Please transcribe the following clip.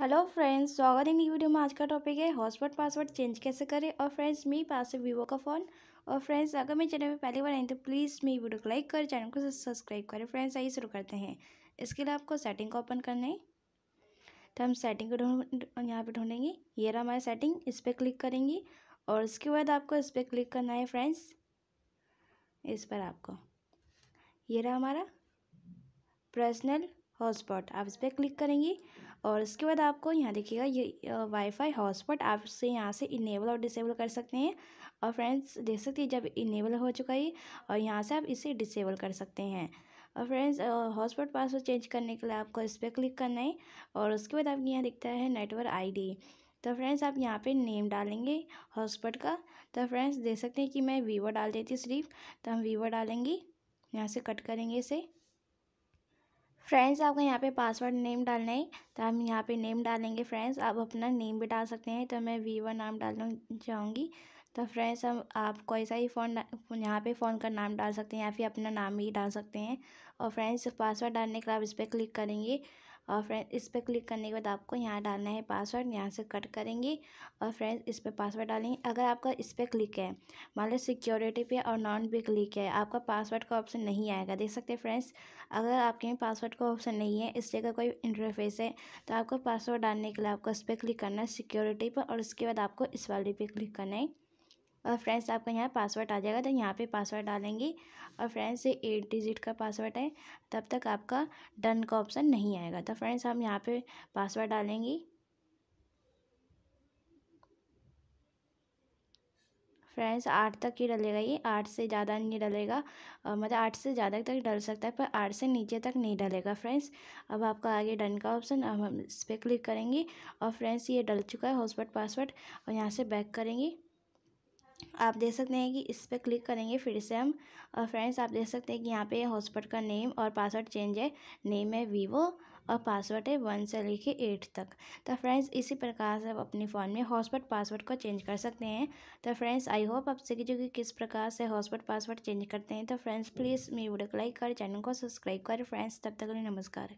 hello friends स्वागत है नई वीडियो में आज का टॉपिक है हॉटस्पॉट पासवर्ड चेंज कैसे करें और फ्रेंड्स मेरी पास है वीवो का फ़ोन और फ्रेंड्स अगर मेरे चैनल पे पहली बार आई तो प्लीज़ मेरी वीडियो को लाइक करें चैनल को सब्सक्राइब करें फ्रेंड्स आइए शुरू करते हैं इसके लिए आपको सेटिंग को ओपन करना है तो हम सेटिंग को ढूंढ यहाँ पर ढूंढेंगे ये रहा हमारा सेटिंग इस पर क्लिक करेंगी और उसके बाद आपको इस पर क्लिक करना है फ्रेंड्स इस पर आपको ये रहा हमारा पर्सनल हॉटस्पॉट आप इस पर क्लिक करेंगी और इसके बाद आपको यहाँ देखिएगा ये वाईफाई हॉटस्पॉट आप इससे यहाँ से इनेबल और डिसेबल कर सकते हैं और फ्रेंड्स देख सकते हैं जब इनेबल हो चुका है और यहाँ से आप इसे डिसेबल कर सकते हैं और फ्रेंड्स हॉटस्पॉट पासवर्ड चेंज करने के लिए आपको इस पर क्लिक करना है और उसके बाद आपके यहाँ दिखता है नेटवर्क डी तो फ्रेंड्स आप यहाँ पे नेम डालेंगे हॉटस्पॉट का तो फ्रेंड्स देख सकते हैं कि मैं वीवो डाल देती सिर्फ तो हम वीवो डालेंगे यहाँ से कट करेंगे इसे फ्रेंड्स आपको यहाँ पे पासवर्ड नेम डालना है तो हम यहाँ पे नेम डालेंगे फ्रेंड्स आप अपना नेम भी डाल सकते हैं तो मैं वीवो नाम डालना चाहूँगी तो फ्रेंड्स हम आप कोई सा ही फ़ोन यहाँ पे फ़ोन का नाम डाल सकते हैं या फिर अपना नाम ही डाल सकते हैं और फ्रेंड्स पासवर्ड डालने के बाद इस पर क्लिक करेंगे और फ्रेंड्स इस पर क्लिक करने के बाद आपको यहाँ डालना है पासवर्ड यहाँ से कट करेंगे और फ्रेंड्स इस पर पासवर्ड डालेंगे अगर आपका इस पर क्लिक है मान लो सिक्योरिटी पे और नॉन पे क्लिक है आपका पासवर्ड का ऑप्शन नहीं आएगा देख सकते हैं फ्रेंड्स अगर आपके में पासवर्ड का ऑप्शन नहीं है इस जगह कोई इंटरफेस है तो आपको पासवर्ड डालने के लिए आपको इस पर क्लिक करना है सिक्योरिटी पर और उसके बाद आपको इस वाले पे क्लिक करना है और फ्रेंड्स आपका यहाँ पासवर्ड आ जाएगा तो यहाँ पे पासवर्ड डालेंगी और फ्रेंड्स ये एट डिजिट का पासवर्ड है तब तक आपका डन का ऑप्शन नहीं आएगा तो फ्रेंड्स हम यहाँ पे पासवर्ड डालेंगी फ्रेंड्स आठ तक ही डलेगा ये आठ से ज़्यादा नहीं डलेगा मतलब आठ से ज़्यादा तक डल सकता है पर आठ से नीचे तक नहीं डलेगा फ्रेंड्स अब आपका आगे डन का ऑप्शन अब हम इस पर क्लिक करेंगे और फ्रेंड्स ये डल चुका है हॉस्पॉट पासवर्ड और यहाँ से बैक करेंगे आप देख सकते हैं कि इस पर क्लिक करेंगे फिर से हम और फ्रेंड्स आप देख सकते हैं कि यहाँ पे हॉस्पिटल का नेम और पासवर्ड चेंज है नेम है वीवो और पासवर्ड है वन से लेके एट तक तो फ्रेंड्स इसी प्रकार से आप अपने फ़ोन में हॉस्पिट पासवर्ड को चेंज कर सकते हैं तो फ्रेंड्स आई होप आप जो कि किस प्रकार से हॉस्पिटल पासवर्ड चेंज करते हैं तो फ्रेंड्स प्लीज़ मेरी वीडियो को लाइक कर चैनल को सब्सक्राइब करें फ्रेंड्स तब तक के लिए नमस्कार